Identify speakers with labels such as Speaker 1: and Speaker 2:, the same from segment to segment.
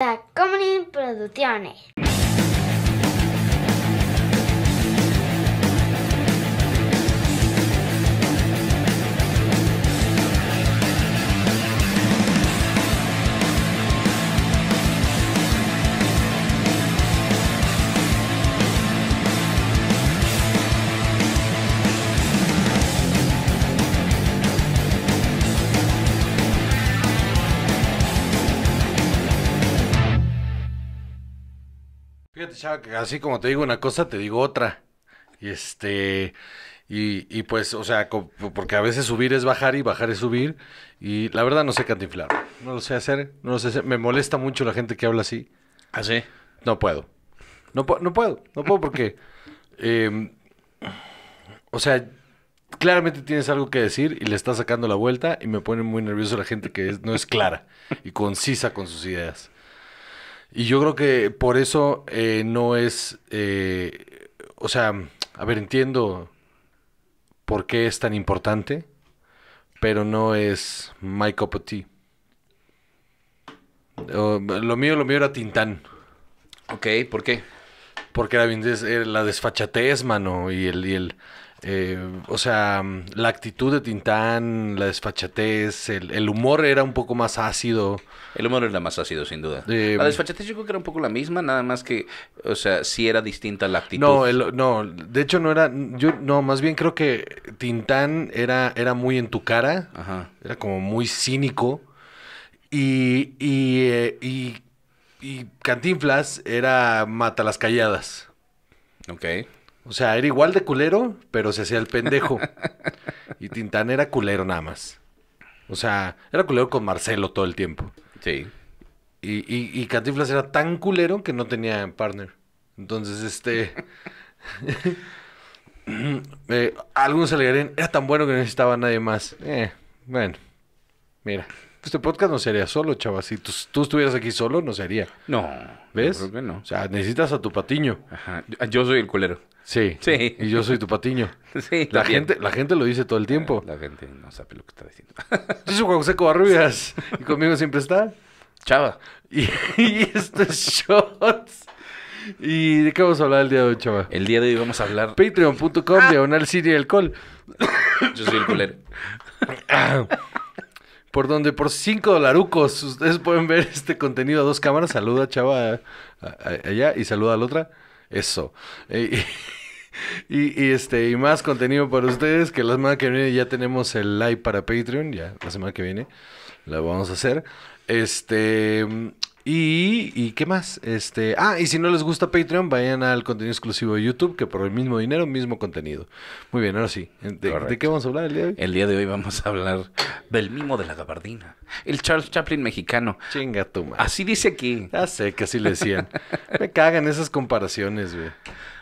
Speaker 1: La Comedy
Speaker 2: Producciones. así como te digo una cosa, te digo otra. Y este. Y, pues, o sea, porque a veces subir es bajar y bajar es subir. Y la verdad no sé cantinflar. No lo sé hacer. No lo sé hacer. Me molesta mucho la gente que habla así. así ¿Ah, No puedo. No, no puedo. No puedo porque. Em, o sea, claramente tienes algo que decir y le estás sacando la vuelta y me pone muy nervioso la gente que no es clara y concisa con sus ideas. Y yo creo que por eso eh, no es, eh, o sea, a ver, entiendo por qué es tan importante, pero no es my cup of tea. lo mío, lo mío era Tintán. Ok, ¿por qué? Porque era, eh, la desfachatez, mano, y el, y el eh, o sea, la actitud de Tintán, la desfachatez, el, humor era un poco más ácido. El humor era más ácido, sin duda. Eh, la
Speaker 1: desfachatez yo creo que era un poco la misma, nada más que, o sea, sí era distinta la actitud. No,
Speaker 2: no, de hecho no era, yo, no, más bien creo que Tintán era, era muy en tu cara, Ajá. era como muy cínico. Y, y, eh, y, y Cantinflas era mata las calladas. Ok. O sea, era igual de culero, pero se hacía el pendejo. y Tintán era culero nada más. O sea, era culero con Marcelo todo el tiempo. Sí. Y, y, y era tan culero que no tenía partner. Entonces, este. eh, le alegarían, era tan bueno que no necesitaba nadie más. Eh, bueno, mira. Pues, este podcast no sería solo, chaval. Si tú, estuvieras aquí solo, no sería. No. ¿Ves? O sea, necesitas a tu patiño. Ajá. Yo soy el culero. Sí. Sí. Y yo soy tu patiño. Sí. La, gente, la gente lo dice todo el tiempo. La gente no sabe lo que está diciendo. Yo soy Juan José Covarrubias. Y conmigo siempre está. Chava. Y, esto es shots. ¿Y de qué vamos a hablar el día de hoy, chava? El día de hoy vamos a hablar. Patreon.com, ah. diagonal City y alcohol. Yo soy el culero. Ah por donde por 5 dolarucos ustedes pueden ver este contenido a dos cámaras. Saluda, chava, a, allá y saluda a la otra. Eso. Eh, y, este, y más contenido para ustedes, que la semana que viene ya tenemos el live para Patreon, ya la semana que viene la vamos a hacer. Este, y, qué más? Este, ah, y si no les gusta Patreon, vayan al contenido exclusivo de YouTube, que por el mismo dinero, mismo contenido. Muy bien, ahora sí. ¿De, qué vamos a hablar el día de hoy? El día de hoy vamos a hablar
Speaker 1: del mimo de la gabardina. El Charles Chaplin mexicano. Chinga tu madre. Así dice aquí. Ya sé que así le decían. Me cagan esas comparaciones, güey.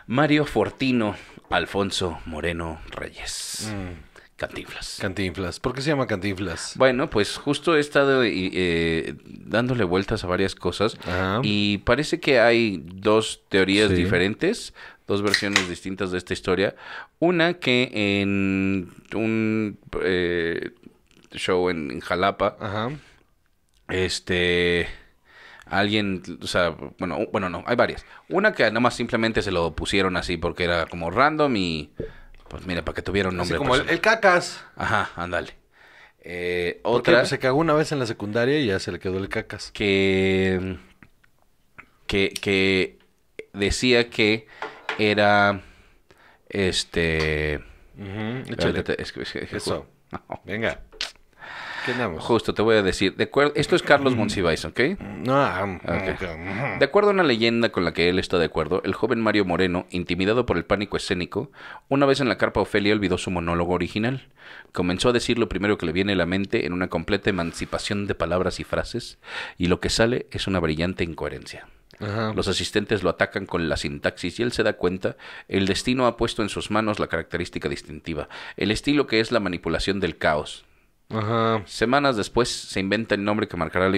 Speaker 1: Mario Fortino, Alfonso Moreno Reyes. Mm. Cantinflas. Cantinflas. ¿Por qué se llama Cantinflas? Bueno, pues justo he estado eh, eh, dándole vueltas a varias cosas y parece que hay dos teorías diferentes, dos versiones distintas de esta historia. Una que en un eh, show en, Jalapa, Ajá. este alguien, o sea, bueno, bueno, no, hay varias. Una que nada más simplemente se lo pusieron así porque era como random y pues mira, para que tuviera un nombre. como el,
Speaker 2: cacas.
Speaker 1: Ajá, ándale.
Speaker 2: Eh, otra. Pues, se
Speaker 1: cagó una vez en la secundaria y ya se le quedó el cacas. Que. Que, que decía que era. Este. Eso. Venga. Justo, te voy a decir. De esto es Carlos mm. Monsiváis, ¿ok? Mm,
Speaker 2: ah, mm, de
Speaker 1: acuerdo a una leyenda con la que él está de acuerdo, el joven Mario Moreno, intimidado por el pánico escénico, una vez en la carpa Ofelia olvidó su monólogo original. Comenzó a decir lo primero que le viene a la mente en una completa emancipación de palabras y frases, y lo que sale es una brillante incoherencia. Los asistentes lo atacan con la sintaxis y él se da cuenta, el destino ha puesto en sus manos la característica distintiva, el estilo que es la manipulación del caos, Ajá. Semanas después se inventa el nombre que marcará la, la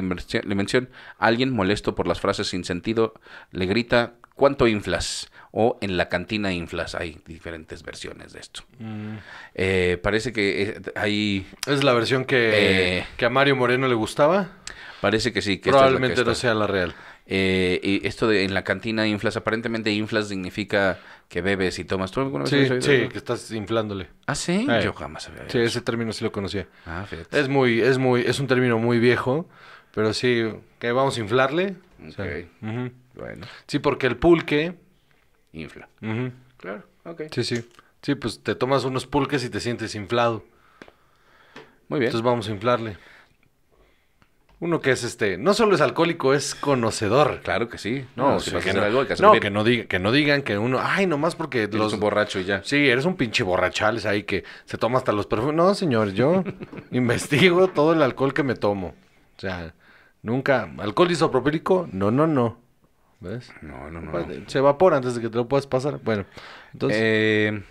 Speaker 1: invención. Alguien molesto por las frases sin sentido le grita, ¿cuánto inflas? o en la cantina inflas. Hay
Speaker 2: diferentes versiones de esto. Mm.
Speaker 1: Eh, parece que eh, hay... ¿Es la versión eh.
Speaker 2: que, a Mario Moreno le gustaba?
Speaker 1: Parece que sí. Que Probablemente no sea la real. Eh, y esto de en la cantina inflas, aparentemente inflas significa que bebes y tomas. ¿Tú alguna vez sí, que
Speaker 2: estás inflándole. ¿Ah, sí? Eh, Yo jamás había Sí, ese término sí lo conocía. Ah, es muy, es muy, es un término muy viejo, pero sí, que vamos a inflarle. Sí, porque el pulque... Infla. Claro, ok. Sí, sí. Sí, pues te tomas unos pulques y te sientes inflado. Muy bien. Entonces vamos a inflarle. Uno que es este, no solo es alcohólico, es conocedor. Claro que sí. No, que, no, digan que uno, ay, nomás porque eres los, un borracho y ya. Sí, eres un pinche borrachal. borrachales ahí que se toma hasta los perfumes. No, señor, yo investigo todo el alcohol que me tomo. O sea, nunca alcohol isopropílico, no, no, no. ¿Ves? No, no, no. Pues, se evapora antes de que te lo puedas pasar. Bueno, entonces
Speaker 1: eh,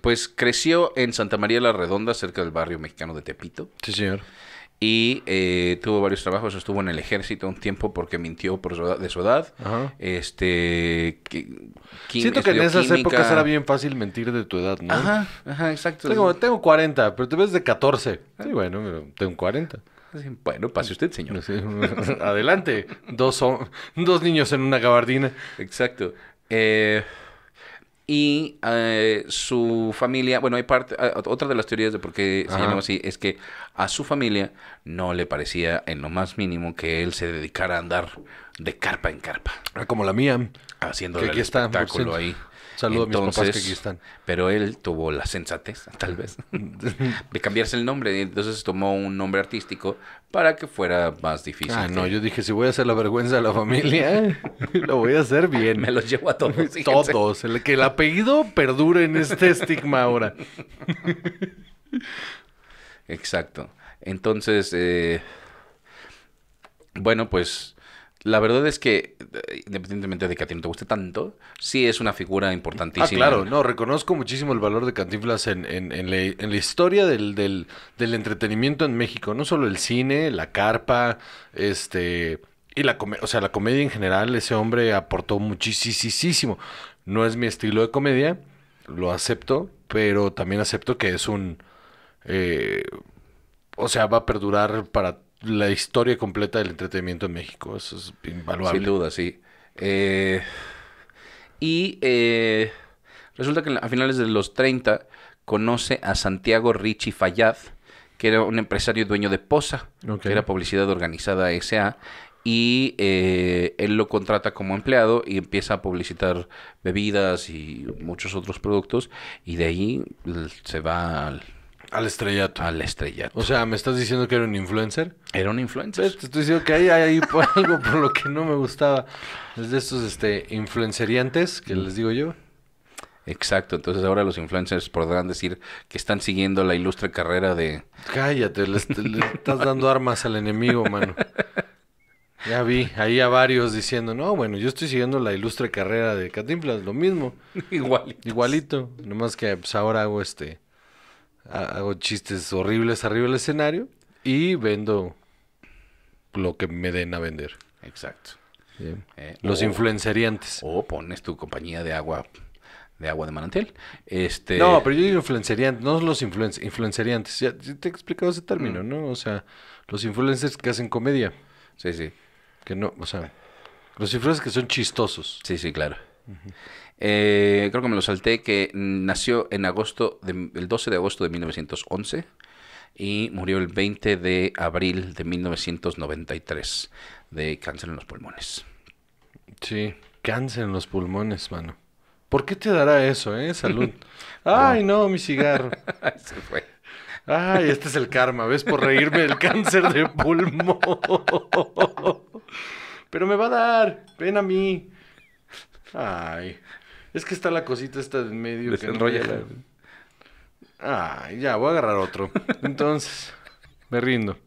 Speaker 1: pues creció en Santa María la Redonda, cerca del barrio mexicano de Tepito. Sí, señor y eh, tuvo varios trabajos, estuvo en el ejército un tiempo porque mintió
Speaker 2: por de su edad. Este, que, Siento que en esas épocas era bien fácil mentir de tu edad, ¿no? Ajá, ajá, exacto. Tengo, tengo 40, pero te ves de 14. Sí, ah. bueno, tengo 40. Bueno, pase usted, señor. adelante. Dos, son dos niños en una gabardina. Exacto. Eh, y
Speaker 1: eh, su familia, bueno, hay parte, eh, otra de las teorías de por qué se llama así es que a su familia no le parecía en lo más mínimo que él se dedicara a andar de carpa en carpa. Ah, como la mía. Haciendo el espectáculo ahí. Saludo a mis papás que aquí están. Pero él tuvo la sensatez, tal vez, de cambiarse el nombre. Entonces tomó un nombre artístico para que fuera más difícil. Ah, no, yo dije, si voy a hacer la vergüenza de la
Speaker 2: familia, lo voy a hacer bien. Me los llevo a todos. Todos. El, que el apellido perdure en este estigma ahora. Exacto.
Speaker 1: Entonces, eh, bueno, pues la verdad es que, eh, independientemente de que a ti no te guste tanto, sí es una figura importantísima. Ah, claro, no,
Speaker 2: reconozco muchísimo el valor de Cantinflas en, en, en, la, historia del, del, del, entretenimiento en México. No solo el cine, la carpa, este. Y la, o sea, la comedia en general, ese hombre aportó muchísimo. No es mi estilo de comedia, lo acepto, pero también acepto que es un. Eh, o sea, va a perdurar para la historia completa del entretenimiento en México. Eso es invaluable. Sin duda, sí. Eh, y eh, resulta
Speaker 1: que a finales de los 30 conoce a Santiago Richie Fallaz, que era un empresario dueño de Posa, que era publicidad organizada SA, y eh, él lo contrata como empleado y empieza a publicitar bebidas y muchos otros
Speaker 2: productos, y de ahí se va al al estrellato. Al estrellato. O sea, ¿me estás diciendo que era un influencer? Era un influencer. Pues, te estoy diciendo que hay, algo por lo que no me gustaba. Es de estos este, influenceriantes que les digo yo. Exacto,
Speaker 1: entonces ahora los influencers podrán decir que están siguiendo la ilustre carrera de...
Speaker 2: Cállate, le, estás dando armas al enemigo, mano. Ya vi, ahí a varios diciendo, no, bueno, yo estoy siguiendo la ilustre carrera de Catinflas, lo mismo. Igualito. Igualito, nomás que pues, ahora hago este hago chistes horribles arriba del escenario y vendo lo que me den a vender. Exacto. Eh, los influenceriantes. O pones tu compañía de agua de agua de manantial. Este... No, pero yo digo influenceriantes, no los influen influenceriantes. Ya, te he explicado ese término, mm. ¿no? O sea, los influencers que hacen comedia. Sí, sí. Que no, o sea, los influencers que son chistosos. Sí, sí, claro. Eh, creo que me lo salté, que
Speaker 1: nació en agosto, el 12 de agosto de 1911 y murió el 20 de abril de 1993 de cáncer en los pulmones.
Speaker 2: Sí, cáncer en los pulmones, mano. ¿Por qué te dará eso, eh? Salud. Ay, no, mi cigarro. Se fue. Ay, este es el karma, ¿ves? Por reírme del cáncer de pulmón. Pero me va a dar, ven a mí. Ay. Es que está la cosita esta de en medio. Desenrolla. ah, ya, voy a agarrar otro. Entonces, me rindo.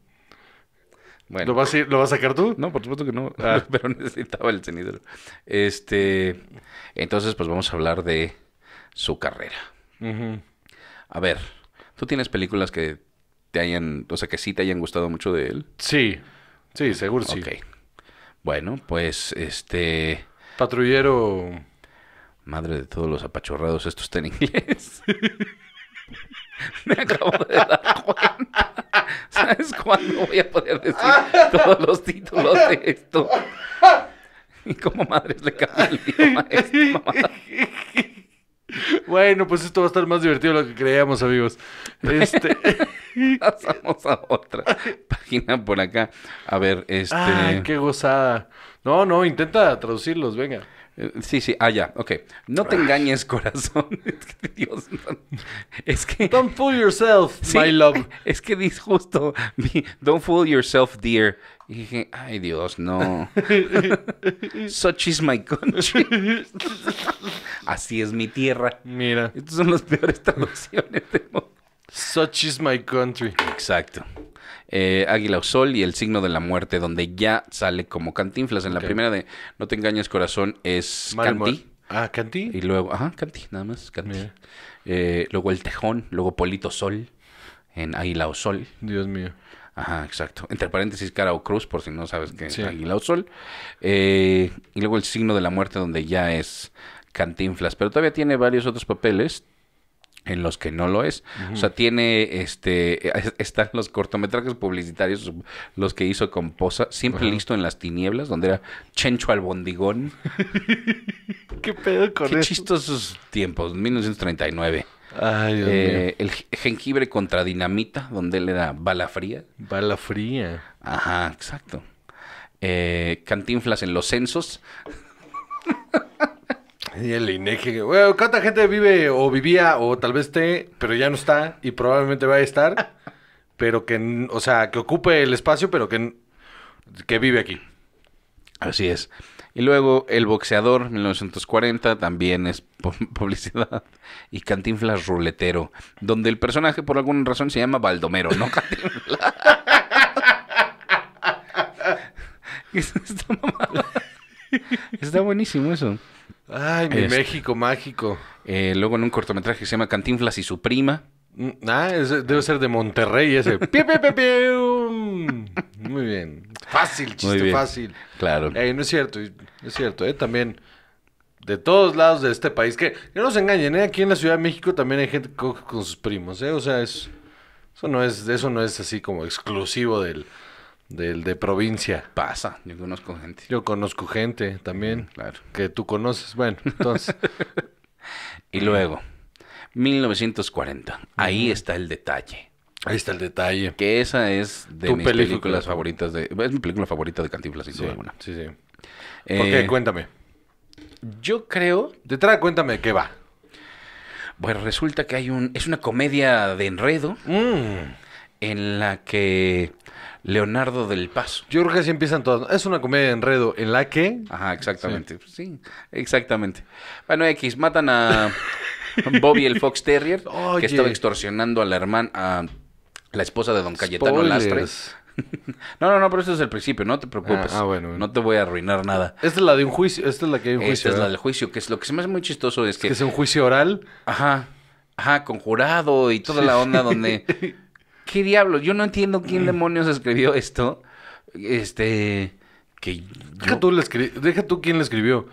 Speaker 2: Bueno. ¿Lo vas, a sacar tú? No, por supuesto que no. Ah, pero
Speaker 1: necesitaba el cenidero. Este. Entonces, pues vamos a hablar de su carrera. A ver, ¿tú tienes películas que te hayan. O sea, que sí te hayan gustado mucho de él? Sí. Sí, seguro sí. Ok. Bueno, pues este. Patrullero. Madre de todos los apachorrados, esto está en inglés. Me acabo de dar cuenta. ¿Sabes cuándo voy a poder decir todos los títulos de esto? ¿Y cómo madres le cambia el idioma a
Speaker 2: Bueno, pues esto va a estar más divertido de lo que creíamos, amigos. Este... Pasamos a otra página por acá. A ver, este. Ay, qué gozada. No,
Speaker 1: no, intenta traducirlos, venga. Sí, sí, ah, ya, ok. No te engañes, corazón. Es que, Dios, es que... Don't fool yourself, my love. Es que es justo, don't fool yourself, dear. Y dije, ay, Dios, no. Such is my country. Así es mi tierra. Mira. Estas son las peores traducciones del mundo. Such is my country. Exacto. Eh, Águila o Sol y El signo de la muerte, donde ya sale como Cantinflas. En la primera de No te engañes corazón es Cantí. Ah, Canti. Y luego, ajá, Cantí, nada más, Cantí. Eh, luego El Tejón, luego Polito Sol en Águila o Sol. Dios mío. Ajá, exacto. Entre paréntesis, cara o cruz, por si no sabes que es Águila o Sol. Eh, y luego El signo de la muerte, donde ya es Cantinflas. Pero todavía tiene varios otros papeles en los que no lo es. O sea, tiene este están los cortometrajes publicitarios, los que hizo composa siempre listo en las tinieblas, donde era Chencho al bondigón. ¿Qué pedo con Qué chistosos tiempos, 1939. Ay, eh, El jengibre contra dinamita, donde él era bala fría. Bala fría. Ajá, exacto. Eh, cantinflas en los
Speaker 2: censos. Y el INEGI, ¿cuánta gente vive o vivía o tal vez esté, pero ya no está y probablemente va a estar? pero que, o sea, que ocupe el espacio, pero que, que vive aquí. Así es.
Speaker 1: Y luego El Boxeador, 1940, también es publicidad. Y Cantinflas Ruletero, donde el personaje por alguna razón se llama Baldomero, no Está buenísimo eso. Ay, mi este,
Speaker 2: México mágico. Eh, luego en un cortometraje que se llama Cantinflas y su prima. Mm, ah, debe ser de Monterrey ese. Muy bien. Fácil, chiste fácil. Claro. no es cierto, es cierto, eh, también de todos lados de este país. Que, no se engañen, eh, aquí en la Ciudad de México también hay gente que con sus primos, ¿eh? O sea, es, eso, no es, eso no es así como exclusivo del, del de provincia. Pasa, yo conozco gente. Yo conozco gente también. Mm, claro. Que tú conoces, bueno, entonces. y luego,
Speaker 1: 1940. Ahí está el detalle. Ahí está el detalle. Que esa es de tu película. películas favoritas de... Es mi película favorita de Cantinflas, y sí, alguna. Sí, sí. Eh, Cuéntame. Yo creo... Detrás cuéntame qué va. Bueno, pues resulta que hay un... Es una comedia de enredo mm. en la que Leonardo del Paso. Yo creo que así empiezan todas. Es una comedia de enredo en la que. Ajá, exactamente. Sí, exactamente. Bueno, X, matan a Bobby el Fox Terrier, que estaba extorsionando a la hermana, a la esposa de Don Cayetano
Speaker 2: No,
Speaker 1: no, no, pero eso es el principio, no te preocupes. Ah, ah bueno, No te voy a arruinar nada. Esta es la de un juicio, esta es la que hay un juicio. Esta es la ¿eh? del juicio, que es lo que se me hace muy chistoso es que... Es que es un juicio oral. Ajá, ajá, con jurado y toda la onda donde... ¿Qué diablo? Yo no entiendo
Speaker 2: quién mm. demonios escribió esto. Este. Que deja, tú quién le escribió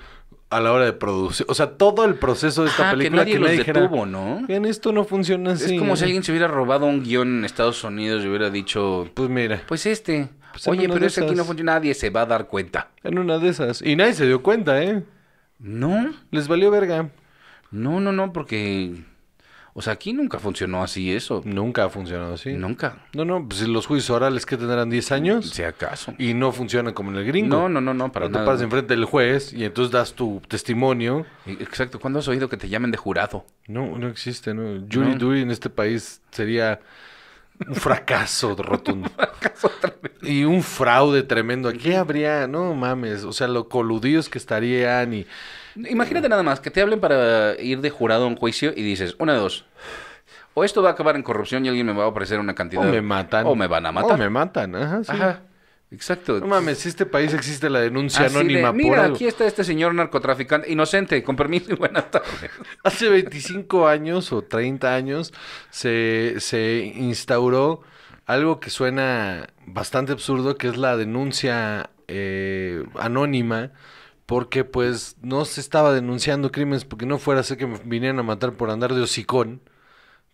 Speaker 2: a la hora de producir. O sea, todo el proceso de esta película que nadie, detuvo, ¿no? En esto no funciona así. Es como si alguien
Speaker 1: se hubiera robado un guión en Estados Unidos y hubiera dicho...
Speaker 2: Pues mira. Pues este. Pues oye, pero es este aquí no
Speaker 1: funciona. Nadie se va a dar cuenta.
Speaker 2: En una de esas. Y nadie se dio cuenta, ¿eh? No. Les valió verga. No, no, no, porque... O sea, aquí nunca funcionó así eso. Nunca ha funcionado así. Nunca. No, no, pues los juicios orales que tendrán 10 mm, años. Si acaso. Y no funcionan como en el gringo. No, no, no, no, para no nada. Te pasas enfrente del juez y entonces das tu testimonio. Exacto. ¿Cuándo has oído que te llamen de jurado? No, no existe, ¿no? Jury en este país sería un fracaso rotundo. y un fraude tremendo. Aquí habría, no mames, o sea, lo coludíos que estarían y... Imagínate nada más que te hablen para ir de jurado a un juicio
Speaker 1: y dices, una de dos. O esto va a acabar en corrupción y alguien me va a ofrecer una cantidad. O me matan. O me van a matar. O me
Speaker 2: matan, ajá. Exacto. No mames, si este país existe la denuncia anónima Mira, por aquí está
Speaker 1: este señor narcotraficante, inocente, con permiso
Speaker 2: y buenas tardes. Hace 25 años o 30 años se, instauró algo que suena bastante absurdo, que es la denuncia eh, anónima, porque pues no se estaba denunciando crímenes porque no fuera a ser que vinieran a matar por andar de hocicón,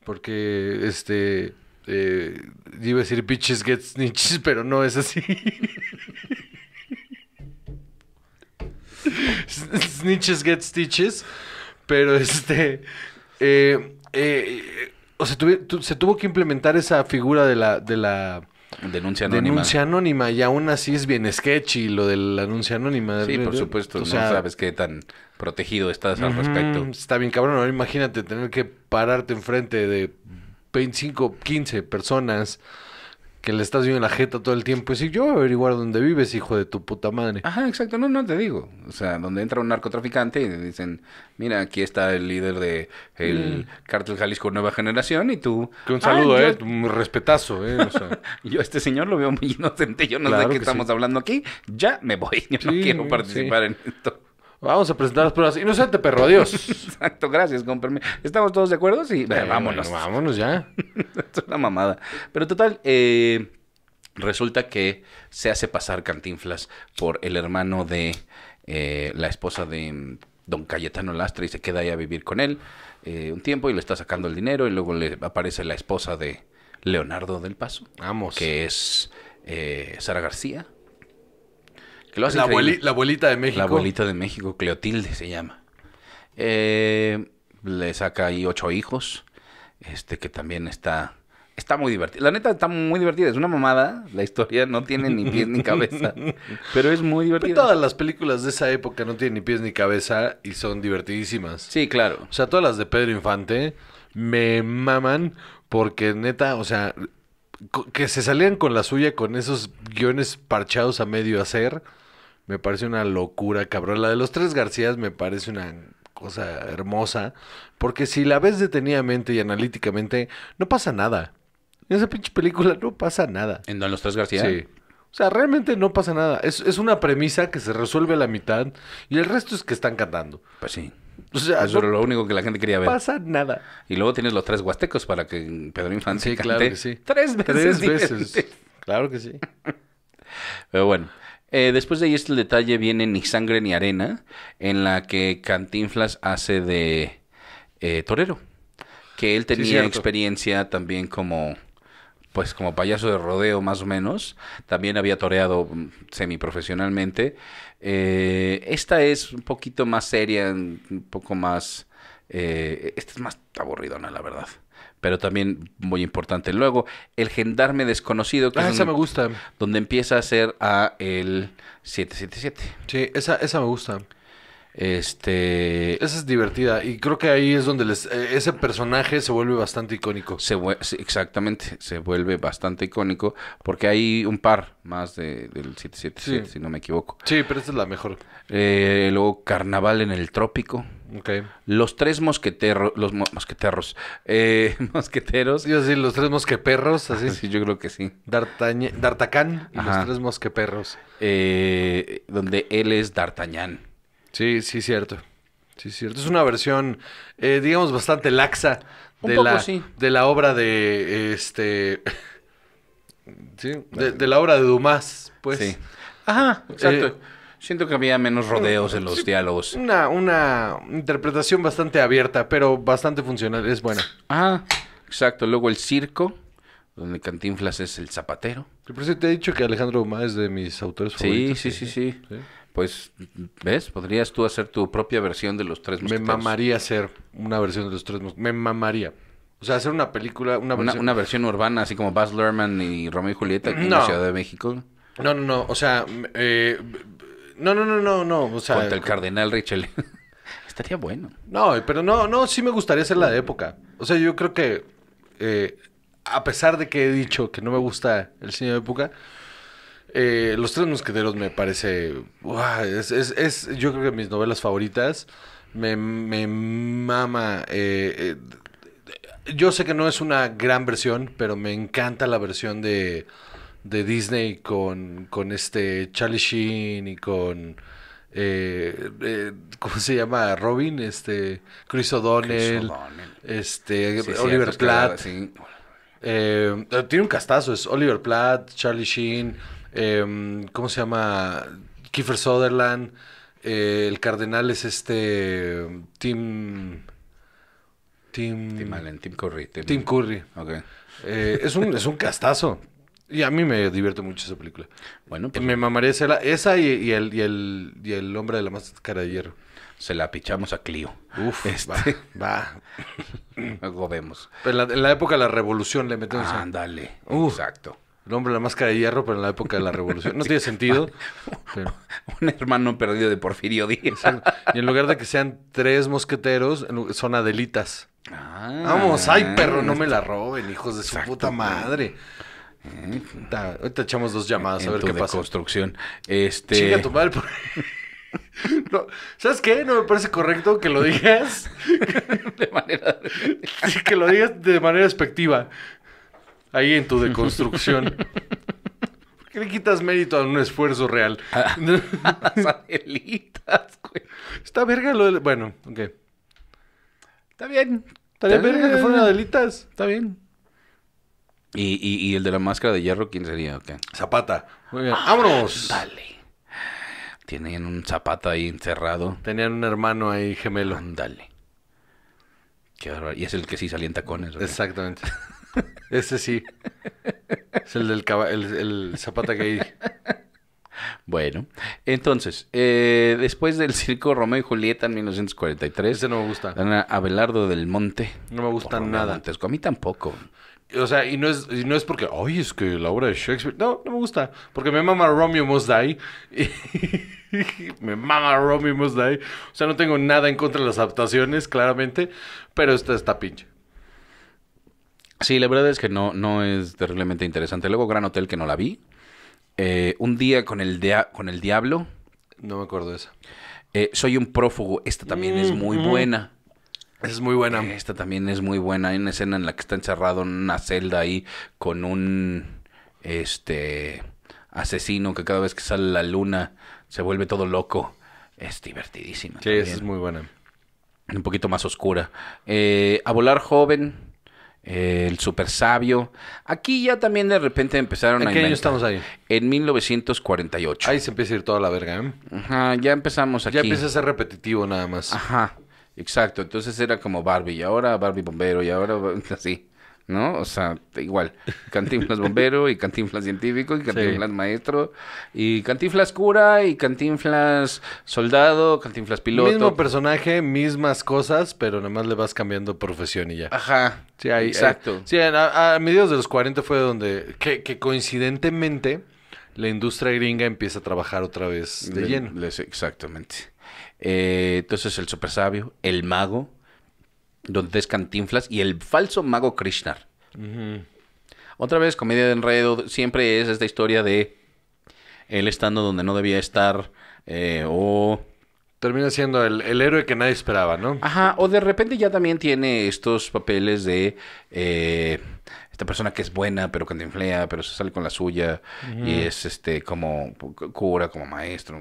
Speaker 2: porque este eh, iba a decir bitches get snitches, pero no es así. snitches get stitches, pero este. Eh, eh, o sea, se tuvo que implementar esa figura de la. De la Denuncia anónima. Denuncia anónima, y aún así es bien sketchy lo de la denuncia anónima. Sí, por supuesto, no sabes qué tan protegido estás al respecto. Está bien cabrón, imagínate tener que pararte enfrente de 25, 15 personas que le estás viendo la jeta todo el tiempo y si yo voy a averiguar dónde vives, hijo de tu puta madre.
Speaker 1: Ajá, exacto, no, no te digo. O sea, donde entra un narcotraficante y dicen, mira, aquí está el líder de el mm. cártel Jalisco Nueva Generación y tú... Que un saludo, ah, eh, un respetazo, eh. yo a este señor lo veo muy inocente, yo no sé de qué estamos hablando aquí, ya me voy, yo no quiero participar en esto. Vamos a presentar las pruebas. Inocente perro, adiós. Exacto, gracias, ¿Estamos todos de acuerdo? Sí, vámonos. vámonos ya. es una mamada. Pero total, eh, resulta que se hace pasar Cantinflas por el hermano de eh, la esposa de mm, don Cayetano Lastra y se queda ahí a vivir con él eh, un tiempo y le está sacando el dinero y luego le aparece la esposa de Leonardo del Paso. Vamos. Que es Sara García la, abuelita
Speaker 2: de México. La abuelita
Speaker 1: de México, Cleotilde se llama. Eh, le saca ahí ocho hijos, este que también está... Está muy divertida. La neta está muy divertida. Es una
Speaker 2: mamada. La historia no tiene ni pies ni cabeza. pero es muy divertida. todas las películas de esa época no tienen ni pies ni cabeza y son divertidísimas. Sí, claro. O sea, todas las de Pedro Infante me maman porque neta, o sea, que se salían con la suya con esos guiones parchados a medio hacer me parece una locura, cabrón. La de los tres García me parece una cosa hermosa, porque si la ves detenidamente y analíticamente, no pasa nada. En esa pinche película no pasa nada. ¿En Don
Speaker 1: Los Tres García? Sí.
Speaker 2: O sea, realmente no pasa nada. Es, una premisa que se resuelve a la mitad y el resto es que están cantando. Pues sí. O Eso era lo único que la gente quería ver. No pasa nada.
Speaker 1: Y luego tienes los tres huastecos para que Pedro Infante sí, claro que sí. tres veces. Tres veces.
Speaker 2: Claro que sí.
Speaker 1: Pero bueno. Eh, después de ahí este detalle viene Ni Sangre ni Arena, en la que Cantinflas hace de eh, torero. Que él tenía experiencia también como pues como payaso de rodeo más o menos. También había toreado mm, semiprofesionalmente. Eh, esta es un poquito más seria, un poco más... Eh, esta es más aburridona, la verdad pero también muy importante. Luego, El Gendarme Desconocido. Que ah, esa me
Speaker 2: gusta. Donde empieza a ser a el 777. Sí, esa, esa me gusta. Este, esa es divertida y creo que ahí es donde eh, ese personaje se vuelve bastante icónico. exactamente, se vuelve bastante icónico
Speaker 1: porque hay un par más del 777, si no me equivoco. Sí, pero esta es la mejor. Eh, luego Carnaval en el Trópico. Los tres mosqueteros, los
Speaker 2: mosqueteros, eh, mosqueteros. Yo los tres mosqueperros, así. sí, yo creo que sí. D'Artagnan y los tres mosqueteros, donde él es D'Artagnan. Sí, sí, cierto. Sí, cierto. Es una versión, eh, digamos, bastante laxa de, la, de la obra de este. de, la obra de Dumas, pues. Sí. Ajá, exacto. Eh, Siento que había menos
Speaker 1: rodeos en los diálogos.
Speaker 2: Una, una interpretación bastante abierta, pero bastante funcional. Es buena.
Speaker 1: Ajá, ah, exacto. Luego el circo, donde Cantinflas es el zapatero.
Speaker 2: te he dicho que Alejandro Dumas es de mis autores favoritos. Sí, sí, sí, sí
Speaker 1: pues, ¿ves? Podrías tú hacer tu propia versión de los tres mosqueteros. Me mamaría hacer una versión de los tres mosqueteros.
Speaker 2: Me mamaría. O sea, hacer una película, una versión. Una,
Speaker 1: versión urbana, así como Baz Luhrmann y Romeo y Julieta en la Ciudad de México.
Speaker 2: No, no, no. O sea, eh, no, no, no, no, no. O sea, el cardenal Richel. Estaría bueno. No, pero no, no, sí me gustaría hacer la de época. O sea, yo creo que, eh, a pesar de que he dicho que no me gusta el cine de época, eh, Los Tres Mosqueteros me parece. es, es, es, yo creo que mis novelas favoritas. Me, mama. Eh, eh, yo sé que no es una gran versión, pero me encanta la versión de, de Disney con, este Charlie Sheen y con. Eh, ¿cómo se llama? Robin, este, Chris O'Donnell, Chris O'Donnell. este, Oliver Platt. tiene un castazo, es Oliver Platt, Charlie Sheen. Em, ¿cómo se llama? Kiefer Sutherland, eh, el cardenal es este Tim... Tim... Tim Allen, Tim Curry. Tim, Curry. Okay. Eh, es, un, es un castazo. Y a mí me divierte mucho esa película. Bueno, pues... Me mamaría esa, y, el, y, el, hombre de la máscara de hierro se la pichamos a Clio. Uf, este. va,
Speaker 1: va. vemos.
Speaker 2: en la, época de la revolución le metemos. Ándale. Exacto. El hombre la máscara de hierro, pero en la época de la revolución. No tiene sentido. Un hermano perdido de Porfirio Díaz. Y en lugar de que sean tres mosqueteros, son adelitas. Ah. Vamos, ay, perro, no me la roben, hijos de su puta madre. ahorita echamos dos llamadas a ver qué pasa. construcción. Este... Chinga tu madre. ¿Sabes qué? No me parece correcto que lo digas de manera que lo digas de manera despectiva ahí en tu deconstrucción. ¿Por qué le quitas mérito a un esfuerzo real? las adelitas, güey. Está verga lo de... Bueno, ok. Está bien. Estaría verga que fueran eh. adelitas. Está bien.
Speaker 1: ¿Y, el de la máscara de hierro quién
Speaker 2: sería? Zapata. Muy bien. ¡Vámonos! Dale. Tienen un zapata ahí encerrado. Tenían un hermano ahí gemelo. Dale. Y es el que sí salienta con tacones. Exactamente. Ese sí. Es el del
Speaker 1: el, que hay. Bueno, entonces, eh, después del circo Romeo y Julieta en 1943. Ese no me gusta. Abelardo del Monte.
Speaker 2: No me gusta nada. antes A mí tampoco. O sea, y no es, no es porque, ay, es que la obra de Shakespeare. No, no me gusta. Porque me mama Romeo Must Die. me mama Romeo Must Die. O sea, no tengo nada en contra de las adaptaciones, claramente. Pero esta está pinche.
Speaker 1: Sí, la verdad es que no, no es terriblemente interesante. Luego Gran Hotel, que no la vi. Eh, un día con el, con el diablo. No me acuerdo de esa. Eh, soy un prófugo. Esta también es mm, muy mm. buena. Es muy buena. Esta también es muy buena. Hay una escena en la que está encerrado en una celda ahí con un este asesino que cada vez que sale la luna se vuelve todo loco. Es divertidísima. Sí, es muy buena. Un poquito más oscura. Eh, a volar joven el super sabio. Aquí ya también de repente empezaron a. ¿En qué año estamos ahí? En 1948. Ahí se empieza a ir toda la verga, ¿eh? Ajá, ya empezamos aquí. Ya empieza a ser repetitivo nada más. Ajá, exacto. Entonces era como Barbie, y ahora Barbie bombero, y ahora así. ¿no? O sea, igual, Cantinflas bombero y Cantinflas
Speaker 2: científico y Cantinflas maestro y Cantinflas cura y Cantinflas soldado, Cantinflas piloto. Mismo personaje, mismas cosas, pero nada más le vas cambiando profesión y ya. Ajá. Sí, eh, exacto. sí, a, a, mediados de los 40 fue donde, que, que, coincidentemente, la industria gringa empieza a trabajar otra vez de lleno. exactamente.
Speaker 1: Eh, entonces el super sabio, el mago, donde es Cantinflas y el falso mago Krishnar. Otra vez, comedia de enredo, siempre es esta historia de él estando donde no debía estar eh, o... Termina siendo el, héroe que nadie esperaba, ¿no? Ajá, o de repente ya también tiene estos papeles de eh, esta persona que es buena, pero cantinflea, pero se sale con la suya y es este como cura, como maestro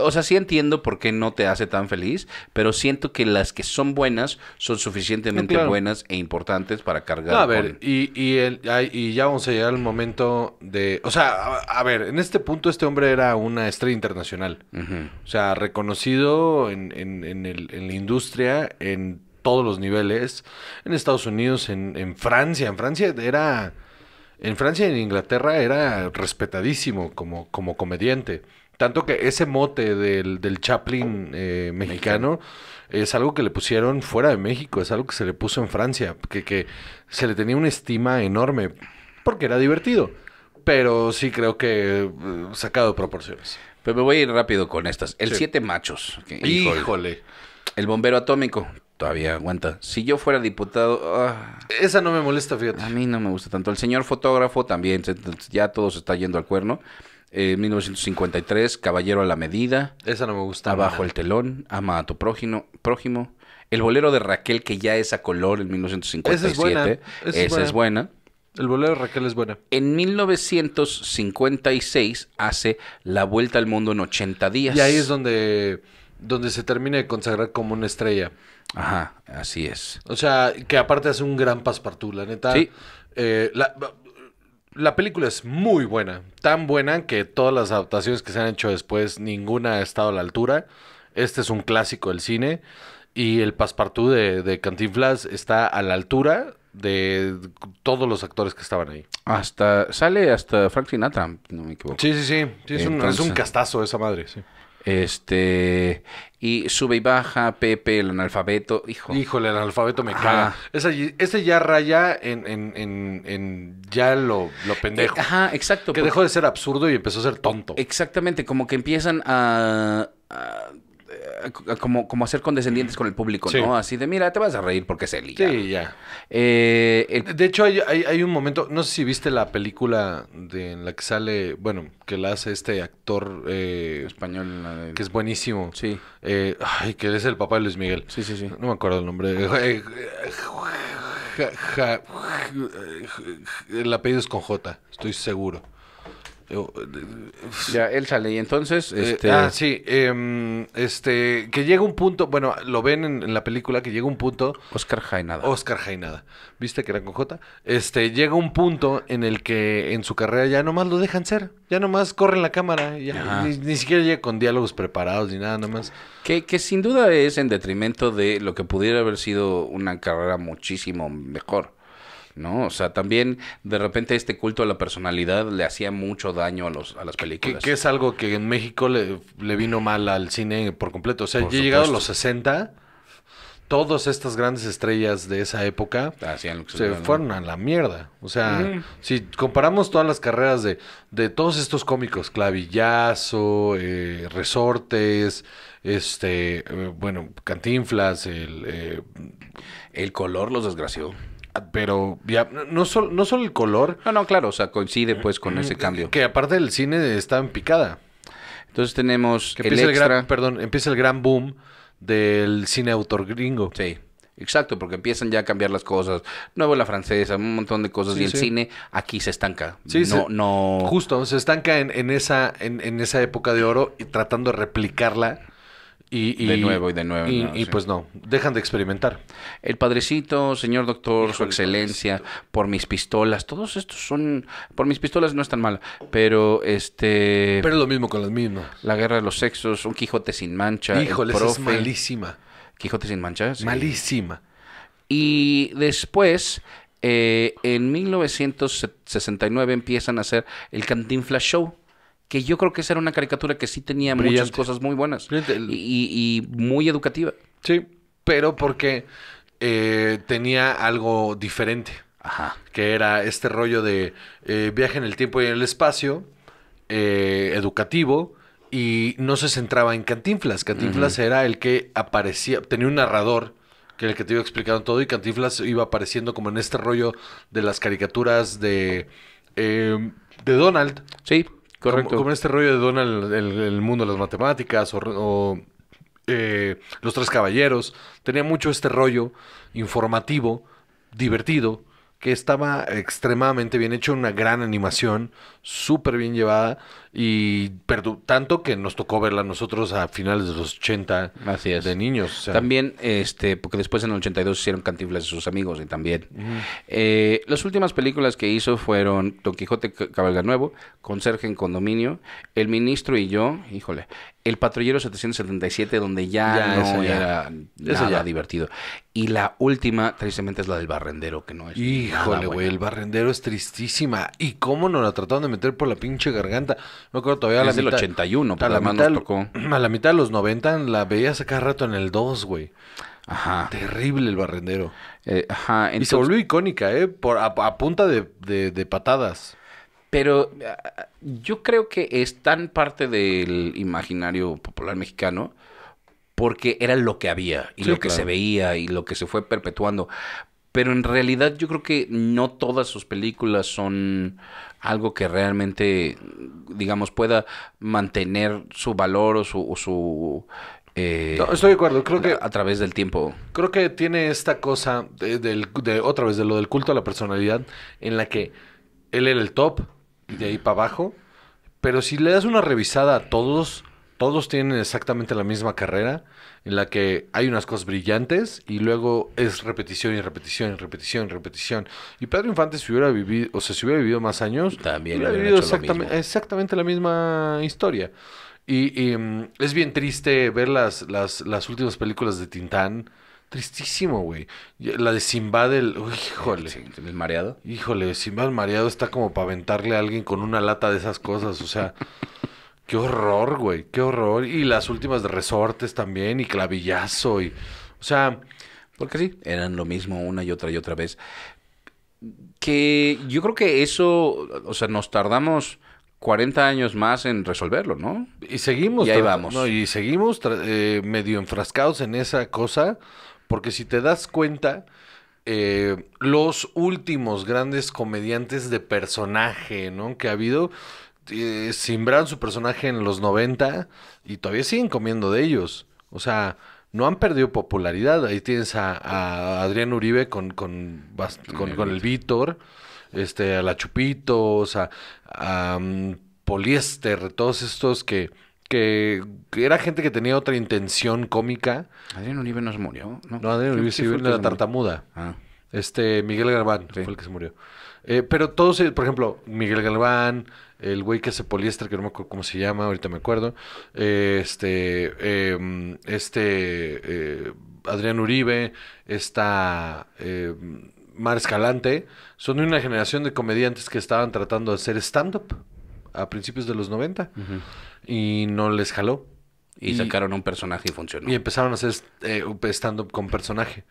Speaker 1: o sea, sí entiendo por qué no te hace tan feliz, pero siento que las que son buenas son suficientemente buenas e importantes para cargar. a ver,
Speaker 2: y, y, ya vamos a llegar al momento de... O sea, a, ver, en este punto este hombre era una estrella internacional. O sea, reconocido en, en, en la industria, en todos los niveles, en Estados Unidos, en, en Francia, en Francia era... En Francia y en Inglaterra era respetadísimo como, como comediante. Tanto que ese mote del, del Chaplin eh, mexicano, es algo que le pusieron fuera de México, es algo que se le puso en Francia, que, se le tenía una estima enorme, porque era divertido, pero sí creo que eh, sacado de proporciones. Pero me voy a ir rápido con
Speaker 1: estas. El Siete Machos. híjole. El Bombero Atómico. Todavía aguanta. Si yo fuera diputado... Ah. Esa no me molesta, fíjate. A mí no me gusta tanto. El señor fotógrafo también. Ya todo se está yendo al cuerno. 1953, eh, Caballero a la Medida. Esa no me gusta. Abajo el telón, Ama a tu prójimo, El bolero de Raquel, que ya es a color en 1957. Esa es buena.
Speaker 2: El bolero de Raquel es buena. En
Speaker 1: 1956 hace La Vuelta al Mundo en 80 días. Y ahí es
Speaker 2: donde, donde se termina de consagrar como una estrella. Ajá, así es. O sea, que aparte hace un gran paspartú, la neta. Sí. Eh, la, la película es muy buena, tan buena que todas las adaptaciones que se han hecho después, ninguna ha estado a la altura. Este es un clásico del cine y el Passepartout de, de Cantinflas está a la altura de todos los actores que estaban ahí.
Speaker 1: Hasta sale hasta Frank Sinatra, no me equivoco. Sí, sí, sí, es, un, es un castazo esa madre, sí. Este. Y sube y baja, Pepe, el analfabeto. Hijo. Híjole, el analfabeto
Speaker 2: me caga. ese ya raya en, en, en, en ya lo, lo pendejo.
Speaker 1: ajá, exacto. Que dejó de
Speaker 2: ser absurdo y empezó a ser tonto. Exactamente, como que empiezan a,
Speaker 1: a eh, como, como hacer condescendientes con el público, ¿no? Así de, mira, te vas a reír porque
Speaker 2: es él Sí, ya. Eh, eh De hecho, hay, un momento, no sé si viste la película de, en la que sale, bueno, que la hace este actor eh, español, que es buenísimo. Sí. ay, que es el papá de Luis Miguel. Sí, sí, sí. No me acuerdo el nombre. el apellido es con J, estoy seguro. Ya, él sale. Y entonces. Eh, este... ah, sí. Em, este, que llega un punto. Bueno, lo ven en, la película que llega un punto. Oscar Jainada. Oscar Jainada. ¿Viste que era con Este, llega un punto en el que en su carrera ya nomás lo dejan ser. Ya nomás corren la cámara. Ya, ni, ni, siquiera llega con diálogos
Speaker 1: preparados ni nada, nomás. Que, que sin duda es en detrimento de lo que pudiera haber sido una carrera muchísimo mejor. ¿no? O sea, también de repente este culto a la
Speaker 2: personalidad le hacía mucho daño a, los, a las películas. Que, es algo que en México le, vino mal al cine por completo. O sea, llegado a los 60 todas estas grandes estrellas de esa época se fueron a la mierda. O sea, si comparamos todas las carreras de, todos estos cómicos, Clavillazo, eh, Resortes, este, eh, bueno, Cantinflas, el... Eh, el color los desgració. Pero ya, no solo, no solo el color. No, no, claro, o sea, coincide pues con ese cambio. Que aparte del cine está en picada. Entonces tenemos el empieza extra. El gran, perdón, empieza el gran boom del cine autor gringo. Sí. Exacto, porque
Speaker 1: empiezan ya a cambiar las cosas. Nuevo la francesa, un montón de cosas. y el cine aquí se estanca. Sí, no,
Speaker 2: no... Justo, se estanca en, esa, en, en, esa época de oro y tratando de replicarla y, de nuevo y de nuevo. Y, pues no, dejan de experimentar. El
Speaker 1: padrecito, señor doctor, su excelencia, por mis pistolas, todos estos son, por mis pistolas no están mal, pero este... Pero
Speaker 2: lo mismo con las mismas.
Speaker 1: La guerra de los sexos, un Quijote sin mancha. Híjole, es malísima.
Speaker 2: Quijote sin mancha. Malísima.
Speaker 1: Y después, eh, en 1969 empiezan a hacer el Cantinflas Show que yo creo que esa era una caricatura que sí tenía muchas cosas muy
Speaker 2: buenas y, muy educativa. Sí, pero porque eh, tenía algo diferente, Ajá. que era este rollo de eh, viaje en el tiempo y en el espacio, eh, educativo, y no se centraba en Cantinflas. Cantinflas era el que aparecía, tenía un narrador que el que te iba explicando todo y Cantinflas iba apareciendo como en este rollo de las caricaturas de, de Donald. Sí. Correcto. este rollo de Donald, el, mundo de las matemáticas o, eh, Los Tres Caballeros. Tenía mucho este rollo informativo, divertido, que estaba extremadamente bien hecho, una gran animación, súper bien llevada y tanto que nos tocó verla nosotros a finales de los 80 Así es. de niños. También, este, porque después en el 82 hicieron
Speaker 1: cantiflas de sus amigos y también. Eh, las últimas películas que hizo fueron Don Quijote Cabalga Nuevo, Conserje en Condominio, El Ministro y yo, híjole, El Patrullero 777, donde ya, no era nada divertido. Y la última,
Speaker 2: tristemente, es la del Barrendero, que no es. Híjole, güey, el Barrendero es tristísima. ¿Y cómo nos la trataron de meter por la pinche garganta? Me acuerdo todavía a la del 81, pero pues la tocó. A la mitad de los 90 la veías a cada rato en el 2, güey. Ajá. Terrible el barrendero. Eh, ajá. y se volvió icónica, ¿eh? a, punta de, patadas.
Speaker 1: Pero ah, yo creo que es tan parte del imaginario popular mexicano porque era lo que había y lo que se veía y lo que se fue perpetuando pero en realidad yo creo que no todas sus películas son algo que realmente, digamos, pueda mantener su valor o su...
Speaker 2: Eh, estoy de acuerdo, creo que... A través del tiempo. Creo que tiene esta cosa, de, otra vez, de lo del culto a la personalidad, en la que él era el top, de ahí para abajo, pero si le das una revisada a todos, todos tienen exactamente la misma carrera en la que hay unas cosas brillantes y luego es repetición y repetición y repetición y repetición. Y Pedro Infante si hubiera vivido, o sea, si hubiera vivido más años, también hubiera vivido exactamente, la misma historia. Y, mm, es bien triste ver las, últimas películas de Tintán. Tristísimo, güey. La de Simba del. híjole. ¿El mareado? Híjole, Simba el mareado está como para aventarle a alguien con una lata de esas cosas. O sea, Qué horror, güey, qué horror. Y las últimas de resortes también, y clavillazo, y. O sea. Porque sí, eran lo
Speaker 1: mismo una y otra y otra vez. Que yo creo que eso, o sea, nos
Speaker 2: tardamos 40 años más en resolverlo, ¿no? Y seguimos. Y vamos. y seguimos eh, medio enfrascados en esa cosa, porque si te das cuenta, eh, los últimos grandes comediantes de personaje, ¿no? Que ha habido, eh, simbraron su personaje en los 90 y todavía siguen comiendo de ellos. O sea, no han perdido popularidad. Ahí tienes a, Adrián Uribe con, con, el Víctor, este, a la Chupito... a, a mm, Poliéster, todos estos que, que, era gente que tenía otra intención cómica. Adrián Uribe no se murió, ¿no? No, Adrián Uribe sí, en la tartamuda. Ah. Este, Miguel Galván fue el que se murió. Eh, pero todos, por ejemplo, Miguel Galván, el güey que hace poliéster, que no me acuerdo cómo se llama, ahorita me acuerdo, eh, este, em, este, eh, Adrián Uribe, está eh, Mar Escalante, son una generación de comediantes que estaban tratando de hacer stand-up a principios de los 90 y no les jaló. Y, sacaron un personaje y funcionó. Y empezaron a hacer stand-up con personaje.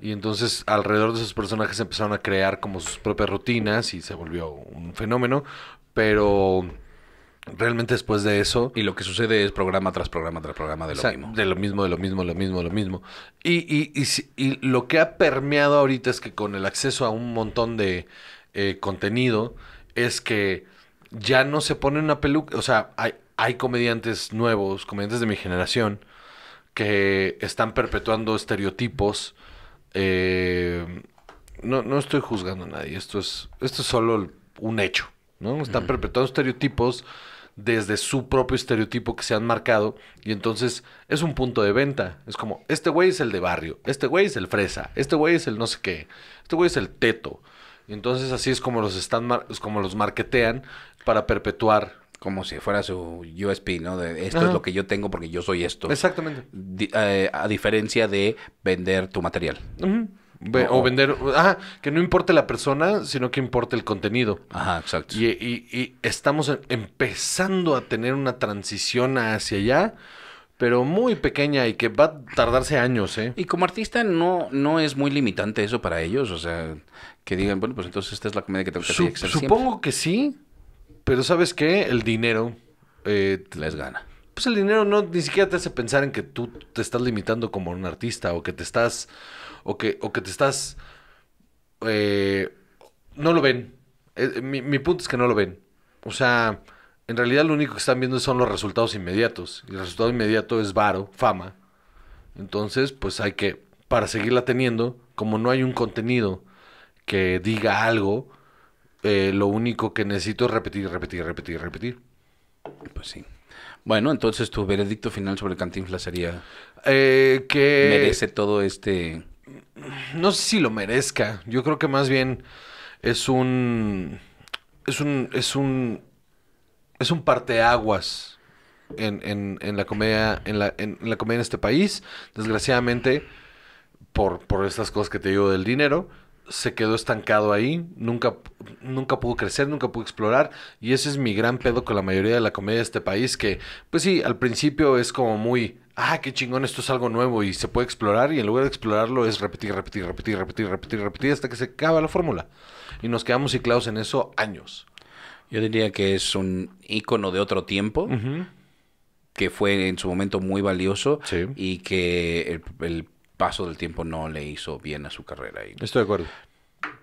Speaker 2: Y entonces alrededor de esos personajes empezaron a crear como sus propias rutinas y se volvió un fenómeno. Pero realmente después de eso. Y lo que sucede es programa tras programa tras programa de lo mismo. De lo mismo, de lo mismo, de lo mismo, de lo mismo. Y, y, y, lo que ha permeado ahorita es que con el acceso a un montón de eh, contenido, es que ya no se pone una peluca. O sea, hay, hay comediantes nuevos, comediantes de mi generación, que están perpetuando estereotipos. Eh, no, no estoy juzgando a nadie. Esto es, esto es solo un hecho. ¿no? Están perpetuando estereotipos desde su propio estereotipo que se han marcado y entonces es un punto de venta. Es como, este güey es el de barrio, este güey es el fresa, este güey es el no sé qué, este güey es el teto. Y entonces así es como los están como los marketean para perpetuar como si fuera su USP, ¿no? De esto es lo que yo tengo porque yo
Speaker 1: soy esto. Exactamente. Eh, a diferencia de vender tu material
Speaker 2: o vender, Ah, que no importe la persona, sino que importe el contenido. Ajá, exacto. Y, estamos empezando a tener una transición hacia allá pero muy pequeña y que va a tardarse años, ¿eh? Y como artista no, no es muy limitante
Speaker 1: eso para ellos, o sea, que digan, bueno, pues entonces esta es la comedia que tengo que Sup Supongo
Speaker 2: que sí, pero ¿sabes qué? El dinero... Eh, te les gana. Pues el dinero no ni siquiera te hace pensar en que tú te estás limitando como un artista o que te estás o que, te estás... Eh, no lo ven. Eh, mi, mi, punto es que no lo ven. O sea, en realidad lo único que están viendo son los resultados inmediatos. Y el resultado inmediato es varo, fama. Entonces, pues hay que, para seguirla teniendo, como no hay un contenido que diga algo, eh, lo único que necesito es repetir, repetir, repetir, repetir. Pues sí. Bueno, entonces tu veredicto final sobre
Speaker 1: Cantinflas sería
Speaker 2: que merece
Speaker 1: todo este
Speaker 2: no sé si lo merezca. Yo creo que más bien es un. Es un. Es un. Es un parteaguas en, en, la comedia. En la, en, este país. Desgraciadamente. Por, por estas cosas que te digo del dinero se quedó estancado ahí, nunca, nunca pudo crecer, nunca pudo explorar, y ese es mi gran pedo con la mayoría de la comedia de este país, que pues sí, al principio es como muy, ah, qué chingón, esto es algo nuevo y se puede explorar y en lugar de explorarlo es repetir, repetir, repetir, repetir, repetir, repetir hasta que se acaba la fórmula. Y nos quedamos ciclados en eso años.
Speaker 1: Yo diría que es un ícono de otro tiempo. que fue en su momento muy valioso y que el, paso del tiempo no le hizo bien a su carrera.
Speaker 2: Estoy de acuerdo.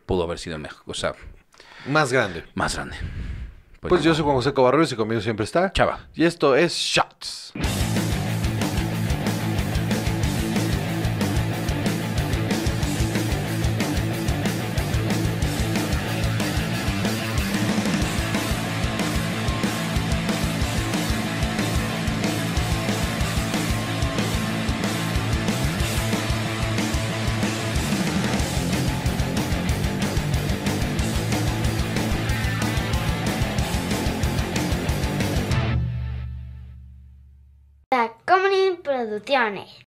Speaker 2: Pudo haber sido mejor, o sea... Más grande. Más grande. Pues, yo soy Juan José Covarrubias y conmigo siempre está... Chava. Y esto es Shots. 第一页。